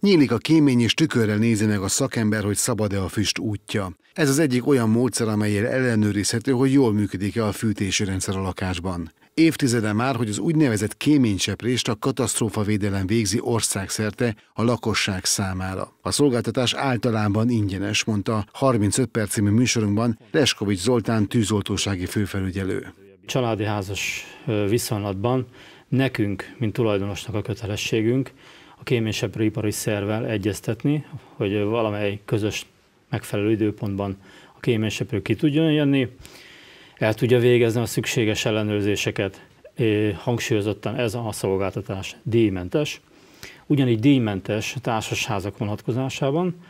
Nyílik a kémény és tükörrel nézi meg a szakember, hogy szabad-e a füst útja. Ez az egyik olyan módszer, amelyel ellenőrizhető, hogy jól működik-e a fűtési rendszer a lakásban. Évtizede már, hogy az úgynevezett kéménycseprést a katasztrófavédelem végzi országszerte a lakosság számára. A szolgáltatás általában ingyenes, mondta 35 perc című műsorunkban Leskovics Zoltán tűzoltósági főfelügyelő. Családi házas viszonylatban nekünk, mint tulajdonosnak a kötelességünk, a kéményseprőipari szervvel egyeztetni, hogy valamely közös megfelelő időpontban a kéményseprő ki tudjon jönni, el tudja végezni a szükséges ellenőrzéseket. Hangsúlyozottan ez a szolgáltatás díjmentes. Ugyanígy díjmentes társasházak vonatkozásában,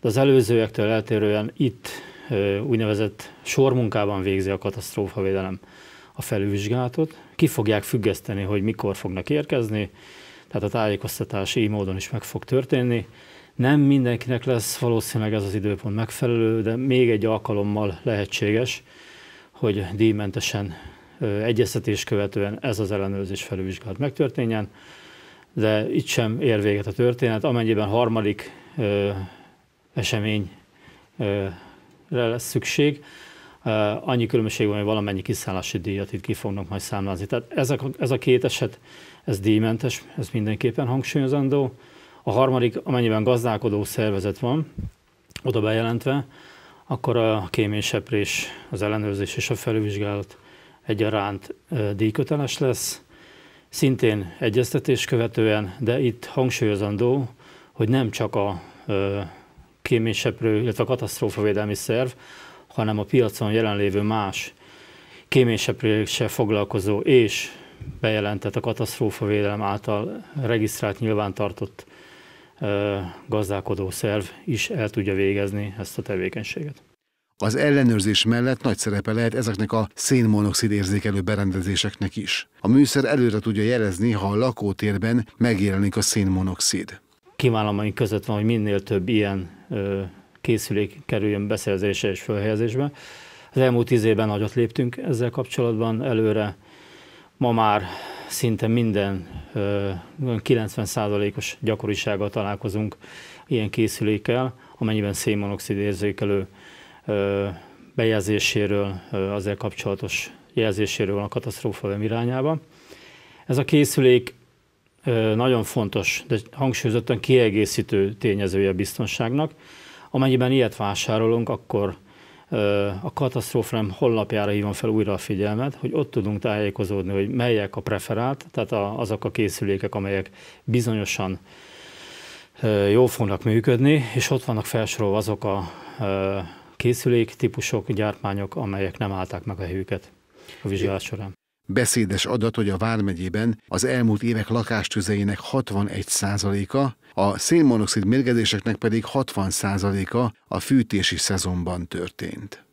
de az előzőektől eltérően itt úgynevezett sormunkában végzi a katasztrófavédelem a felülvizsgálatot. Ki fogják függeszteni, hogy mikor fognak érkezni, tehát a tájékoztatás így módon is meg fog történni. Nem mindenkinek lesz valószínűleg ez az időpont megfelelő, de még egy alkalommal lehetséges, hogy díjmentesen egyeztetés követően ez az ellenőrzés felülvizsgálat megtörténjen, de itt sem ér véget a történet. Amennyiben harmadik ö, eseményre lesz szükség, annyi különbség van, hogy valamennyi kiszállási díjat itt ki fognak majd számlázni. Tehát ez a, ez a két eset, ez díjmentes, ez mindenképpen hangsúlyozandó. A harmadik, amennyiben gazdálkodó szervezet van, oda bejelentve, akkor a kéményseprés, az ellenőrzés és a felülvizsgálat egyaránt díjköteles lesz, szintén egyeztetés követően, de itt hangsúlyozandó, hogy nem csak a kéményseprő, illetve a katasztrófavédelmi szerv, hanem a piacon jelenlévő más kéményseprüléssel foglalkozó és bejelentett a katasztrófavédelem által regisztrált nyilvántartott gazdálkodó szerv is el tudja végezni ezt a tevékenységet. Az ellenőrzés mellett nagy szerepe lehet ezeknek a szénmonoxid érzékelő berendezéseknek is. A műszer előre tudja jelezni, ha a lakótérben megjelenik a szénmonoxid. Kívánalmaink között van, hogy minél több ilyen készülék kerüljön beszerzése és felhelyezésbe. Az elmúlt tíz évben nagyot léptünk ezzel kapcsolatban előre. Ma már szinte minden 90%-os gyakorisággal találkozunk ilyen készülékkel, amennyiben szénmonoxid érzékelő bejelzéséről, azért kapcsolatos jelzéséről van a katasztrófa irányába. Ez a készülék nagyon fontos, de hangsúlyozottan kiegészítő tényezője a biztonságnak. Amennyiben ilyet vásárolunk, akkor a katasztrófrem honlapjára hívom fel újra a figyelmet, hogy ott tudunk tájékozódni, hogy melyek a preferált, tehát azok a készülékek, amelyek bizonyosan jól fognak működni, és ott vannak felsorolva azok a készülék típusok, gyártmányok, amelyek nem állták meg a helyüket a vizsgálás során. Beszédes adat, hogy a Vármegyében az elmúlt évek lakástüzeinek 61%-a, a szénmonoxid mérgezéseknek pedig 60%-a a fűtési szezonban történt.